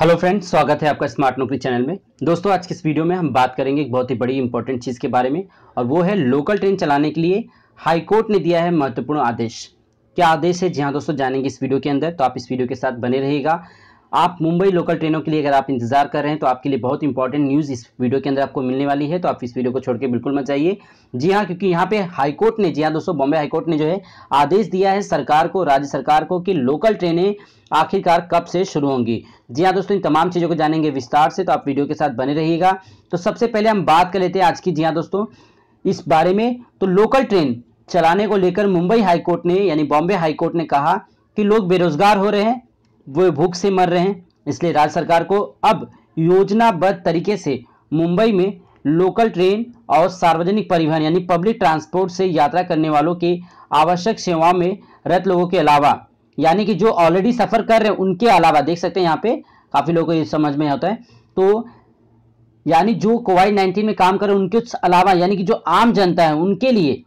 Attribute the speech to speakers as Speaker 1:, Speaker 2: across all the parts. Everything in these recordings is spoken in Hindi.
Speaker 1: हेलो फ्रेंड्स स्वागत है आपका स्मार्ट नौकरी चैनल में दोस्तों आज के इस वीडियो में हम बात करेंगे एक बहुत ही बड़ी इंपॉर्टेंट चीज़ के बारे में और वो है लोकल ट्रेन चलाने के लिए हाईकोर्ट ने दिया है महत्वपूर्ण आदेश क्या आदेश है जी हाँ दोस्तों जानेंगे इस वीडियो के अंदर तो आप इस वीडियो के साथ बने रहेगा आप मुंबई लोकल ट्रेनों के लिए अगर आप इंतजार कर रहे हैं तो आपके लिए बहुत इंपॉर्टेंट न्यूज़ इस वीडियो के अंदर आपको मिलने वाली है तो आप इस वीडियो को छोड़ के बिल्कुल मत जाइए जी हाँ क्योंकि यहाँ पे हाईकोर्ट ने जी हाँ दोस्तों बॉम्बे हाईकोर्ट ने जो है आदेश दिया है सरकार को राज्य सरकार को कि लोकल ट्रेनें आखिरकार कब से शुरू होंगी जी हाँ दोस्तों इन तमाम चीज़ों को जानेंगे विस्तार से तो आप वीडियो के साथ बने रहिएगा तो सबसे पहले हम बात कर लेते हैं आज की जी हाँ दोस्तों इस बारे में तो लोकल ट्रेन चलाने को लेकर मुंबई हाईकोर्ट ने यानी बॉम्बे हाईकोर्ट ने कहा कि लोग बेरोजगार हो रहे हैं वे भूख से मर रहे हैं इसलिए राज्य सरकार को अब योजनाबद्ध तरीके से मुंबई में लोकल ट्रेन और सार्वजनिक परिवहन यानी पब्लिक ट्रांसपोर्ट से यात्रा करने वालों के आवश्यक सेवाओं में रत लोगों के अलावा यानी कि जो ऑलरेडी सफ़र कर रहे हैं उनके अलावा देख सकते हैं यहाँ पे काफ़ी लोगों को ये समझ में आता है तो यानी जो कोविड नाइन्टीन में काम कर रहे हैं उनके अलावा यानी कि जो आम जनता है उनके लिए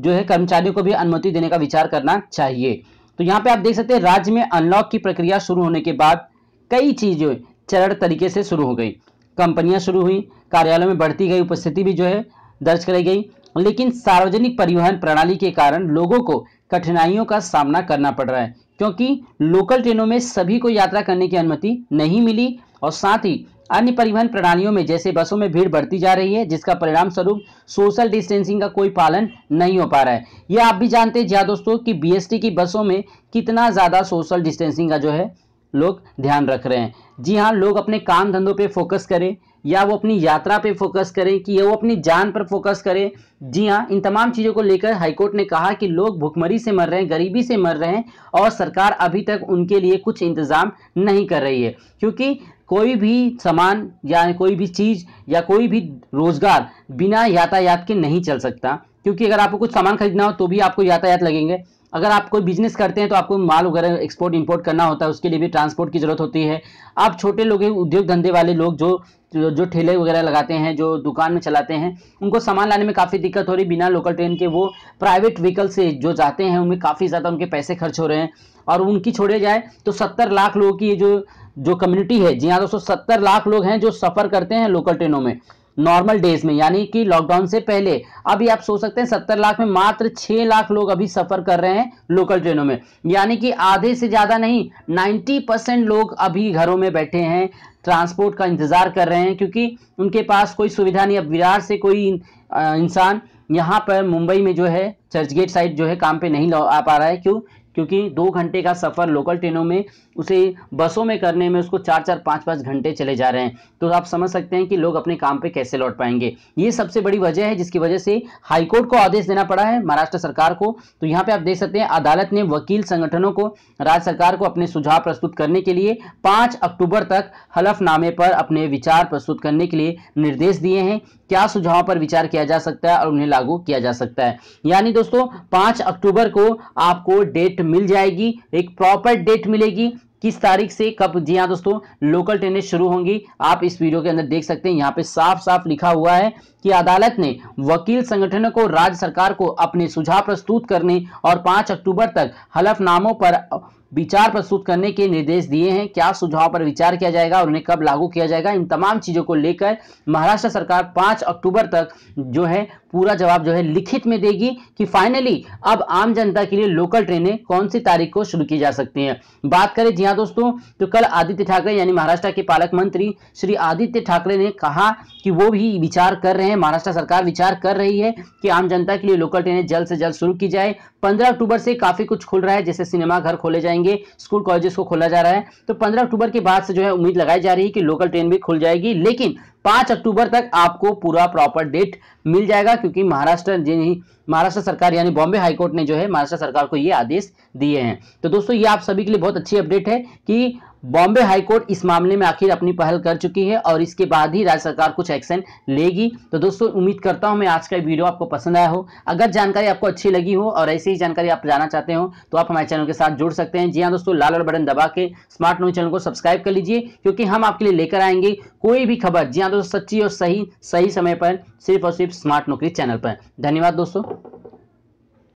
Speaker 1: जो है कर्मचारियों को भी अनुमति देने का विचार करना चाहिए तो यहाँ पे आप देख सकते हैं राज्य में अनलॉक की प्रक्रिया शुरू होने के बाद कई चीज़ें चरण तरीके से शुरू हो गई कंपनियां शुरू हुई कार्यालयों में बढ़ती गई उपस्थिति भी जो है दर्ज कराई गई लेकिन सार्वजनिक परिवहन प्रणाली के कारण लोगों को कठिनाइयों का सामना करना पड़ रहा है क्योंकि लोकल ट्रेनों में सभी को यात्रा करने की अनुमति नहीं मिली और साथ ही अन्य परिवहन प्रणालियों में जैसे बसों में भीड़ बढ़ती जा रही है जिसका परिणाम स्वरूप सोशल डिस्टेंसिंग का कोई पालन नहीं हो पा रहा है ये आप भी जानते हैं ज्यादा दोस्तों कि बीएसटी की बसों में कितना ज़्यादा सोशल डिस्टेंसिंग का जो है लोग ध्यान रख रहे हैं जी हाँ लोग अपने काम धंधों पे फोकस करें या वो अपनी यात्रा पे फोकस करें कि वो अपनी जान पर फोकस करें जी हाँ इन तमाम चीज़ों को लेकर हाईकोर्ट ने कहा कि लोग भुखमरी से मर रहे हैं गरीबी से मर रहे हैं और सरकार अभी तक उनके लिए कुछ इंतज़ाम नहीं कर रही है क्योंकि कोई भी सामान या कोई भी चीज़ या कोई भी रोज़गार बिना यातायात के नहीं चल सकता क्योंकि अगर आपको कुछ सामान खरीदना हो तो भी आपको यातायात लगेंगे अगर आप कोई बिजनेस करते हैं तो आपको माल वगैरह एक्सपोर्ट इंपोर्ट करना होता है उसके लिए भी ट्रांसपोर्ट की ज़रूरत होती है आप छोटे लोग उद्योग धंधे वाले लोग जो जो ठेले वगैरह लगाते हैं जो दुकान में चलाते हैं उनको सामान लाने में काफ़ी दिक्कत हो रही बिना लोकल ट्रेन के वो प्राइवेट व्हीकल से जो जाते हैं उनमें काफ़ी ज़्यादा उनके पैसे खर्च हो रहे हैं और उनकी छोड़े जाए तो सत्तर लाख लोगों की जो जो कम्युनिटी है जी हाँ दोस्तों सत्तर लाख लोग हैं जो सफ़र करते हैं लोकल ट्रेनों में नॉर्मल डेज में यानी कि लॉकडाउन से पहले अभी आप सोच सकते हैं सत्तर लाख में मात्र छह लाख लोग अभी सफर कर रहे हैं लोकल ट्रेनों में यानी कि आधे से ज्यादा नहीं नाइन्टी परसेंट लोग अभी घरों में बैठे हैं ट्रांसपोर्ट का इंतजार कर रहे हैं क्योंकि उनके पास कोई सुविधा नहीं अब विरार से कोई इंसान यहाँ पर मुंबई में जो है चर्चगेट साइड जो है काम पे नहीं आ पा रहा है क्यों क्योंकि दो घंटे का सफ़र लोकल ट्रेनों में उसे बसों में करने में उसको चार चार पाँच पाँच घंटे चले जा रहे हैं तो आप समझ सकते हैं कि लोग अपने काम पे कैसे लौट पाएंगे ये सबसे बड़ी वजह है जिसकी वजह से हाईकोर्ट को आदेश देना पड़ा है महाराष्ट्र सरकार को तो यहाँ पे आप देख सकते हैं अदालत ने वकील संगठनों को राज्य सरकार को अपने सुझाव प्रस्तुत करने के लिए पाँच अक्टूबर तक हलफनामे पर अपने विचार प्रस्तुत करने के लिए निर्देश दिए हैं क्या सुझाव पर विचार किया जा सकता है और उन्हें लागू किया जा सकता है यानी दोस्तों दोस्तों पांच अक्टूबर को आपको डेट मिल जाएगी एक प्रॉपर डेट मिलेगी किस तारीख से कब जी हाँ दोस्तों लोकल ट्रेनें शुरू होंगी आप इस वीडियो के अंदर देख सकते हैं यहाँ पे साफ साफ लिखा हुआ है कि अदालत ने वकील संगठनों को राज्य सरकार को अपने सुझाव प्रस्तुत करने और 5 अक्टूबर तक हलफनामों पर विचार प्रस्तुत करने के निर्देश दिए हैं क्या सुझाव पर विचार किया जाएगा और उन्हें कब लागू किया जाएगा इन तमाम चीज़ों को लेकर महाराष्ट्र सरकार पांच अक्टूबर तक जो है पूरा जवाब जो है लिखित में देगी कि फाइनली अब आम जनता के लिए लोकल ट्रेनें कौन सी तारीख को शुरू की जा सकती हैं बात करें जी हाँ दोस्तों तो कल आदित्य ठाकरे यानी महाराष्ट्र के पालक मंत्री श्री आदित्य ठाकरे ने कहा कि वो भी विचार कर रहे हैं महाराष्ट्र सरकार विचार कर रही है कि आम जनता के लिए लोकल ट्रेनें जल्द से जल्द शुरू की जाए पंद्रह अक्टूबर से काफ़ी कुछ खुल रहा है जैसे सिनेमाघर खोले जाएंगे रहेंगे स्कूल कॉलेजेस को खोला जा रहा है तो पंद्रह अक्टूबर के बाद से जो है उम्मीद लगाई जा रही है कि लोकल ट्रेन भी खुल जाएगी लेकिन पांच अक्टूबर तक आपको पूरा प्रॉपर डेट मिल जाएगा क्योंकि महाराष्ट्र महाराष्ट्र सरकार यानी बॉम्बे हाईकोर्ट ने जो है महाराष्ट्र सरकार को ये आदेश दिए हैं तो दोस्तों ये आप सभी के लिए बहुत अच्छी अपडेट है कि बॉम्बे हाईकोर्ट इस मामले में आखिर अपनी पहल कर चुकी है और इसके बाद ही राज्य सरकार कुछ एक्शन लेगी तो दोस्तों उम्मीद करता हूं मैं आज का वीडियो आपको पसंद आया हो अगर जानकारी आपको अच्छी लगी हो और ऐसी ही जानकारी आप जाना चाहते हो तो आप हमारे चैनल के साथ जुड़ सकते हैं जी हाँ दोस्तों लाल और बटन दबा के स्मार्ट न्यूज चैनल को सब्सक्राइब कर लीजिए क्योंकि हम आपके लिए लेकर आएंगे कोई भी खबर जी हाँ दोस्तों सच्ची और सही सही समय पर सिर्फ और सिर्फ स्मार्ट नौकरी चैनल पर धन्यवाद दोस्तों